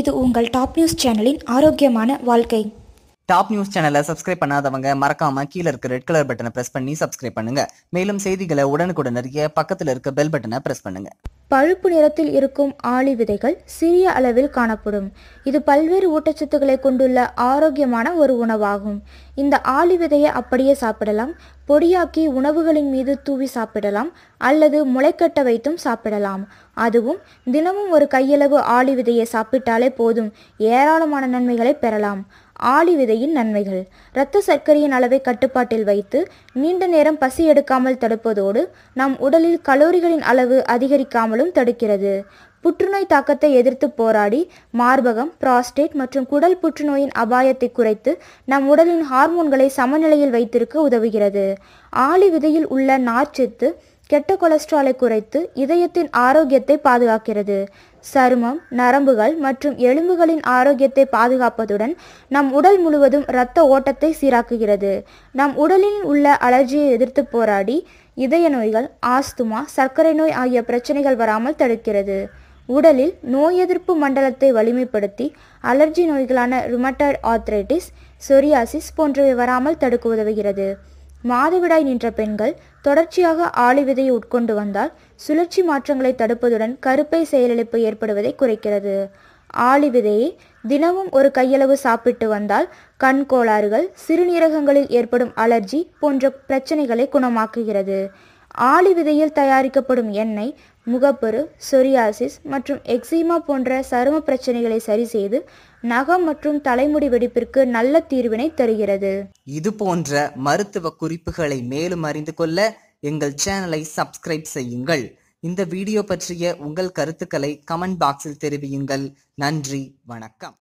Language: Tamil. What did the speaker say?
இது உங்கள் டாப் நியூஸ் சேனலின் ஆரோக்கியமான வாழ்க்கை டாப் நியூஸ் சேனலை சப்ஸ்கிரைப் பண்ணாதவங்க மறக்காம கீழே இருக்க ரெட் கலர் பட்டனை பிரஸ் பண்ணி சப்ஸ்கிரைப் பண்ணுங்க மேலும் செய்திகளை உடனுக்குடன் அறிய பக்கத்தில் இருக்க பெல் பட்டனை பிரஸ் பண்ணுங்க பழுப்பு நிறத்தில் இருக்கும் ஆளி விதைகள் சிறிய அளவில் காணப்படும் இது பல்வேறு ஊட்டச்சத்துக்களை கொண்டுள்ள ஆரோக்கியமான ஒரு உணவாகும் இந்த ஆளி விதையை அப்படியே சாப்பிடலாம் பொடியாக்கி உணவுகளின் மீது தூவி சாப்பிடலாம் அல்லது முளைக்கட்ட வைத்தும் சாப்பிடலாம் அதுவும் தினமும் ஒரு கையளவு ஆளி விதையை சாப்பிட்டாலே போதும் ஏராளமான நன்மைகளை பெறலாம் ஆளி விதையின் நன்மைகள் இரத்த சர்க்கரையின் அளவை கட்டுப்பாட்டில் வைத்து நீண்ட நேரம் பசி எடுக்காமல் தடுப்பதோடு நம் உடலில் கலோரிகளின் அளவு அதிகரிக்காமலும் தடுக்கிறது புற்றுநோய் தாக்கத்தை எதிர்த்து போராடி மார்பகம் ப்ராஸ்டேட் மற்றும் குடல் புற்றுநோயின் அபாயத்தை குறைத்து நம் உடலின் ஹார்மோன்களை சமநிலையில் வைத்திருக்க உதவுகிறது ஆளி விதையில் உள்ள நார்ச்சத்து கெட்ட கொலஸ்ட்ராலை குறைத்து இதயத்தின் ஆரோக்கியத்தை பாதுகாக்கிறது சருமம் நரம்புகள் மற்றும் எலும்புகளின் ஆரோக்கியத்தை பாதுகாப்பதுடன் நம் உடல் முழுவதும் இரத்த ஓட்டத்தை சீராக்குகிறது நம் உடலில் உள்ள அலர்ஜியை எதிர்த்து போராடி இதய நோய்கள் ஆஸ்துமா சர்க்கரை நோய் ஆகிய பிரச்சனைகள் வராமல் தடுக்கிறது உடலில் நோய் எதிர்ப்பு மண்டலத்தை வலிமைப்படுத்தி அலர்ஜி நோய்களான ருமட்டாய்டு ஆத்ரைட்டிஸ் சொரியாசிஸ் போன்றவை வராமல் தடுக்க உதவுகிறது மாதவிடாய் நின்ற பெண்கள் தொடர்ச்சியாக ஆளி விதையை உட்கொண்டு வந்தால் சுழற்சி மாற்றங்களை தடுப்பதுடன் கருப்பை செயலிழப்பு ஏற்படுவதை குறைக்கிறது ஆளி விதையை தினமும் ஒரு கையளவு சாப்பிட்டு வந்தால் கண் கோளாறுகள் சிறுநீரகங்களில் ஏற்படும் அலர்ஜி போன்ற பிரச்சனைகளை குணமாக்குகிறது ஆளி விதையில் தயாரிக்கப்படும் எண்ணெய் முகப்பரு சொரியாசிஸ் மற்றும் எக்ஸிமா போன்ற சரும பிரச்சனைகளை சரி செய்து நகம் மற்றும் தலைமுடி வெடிப்பிற்கு நல்ல தீர்வினை தருகிறது இது போன்ற மருத்துவ குறிப்புகளை மேலும் அறிந்து கொள்ள எங்கள் சேனலை சப்ஸ்கிரைப் செய்யுங்கள் இந்த வீடியோ பற்றிய உங்கள் கருத்துக்களை கமெண்ட் பாக்ஸில் தெரிவியுங்கள் நன்றி வணக்கம்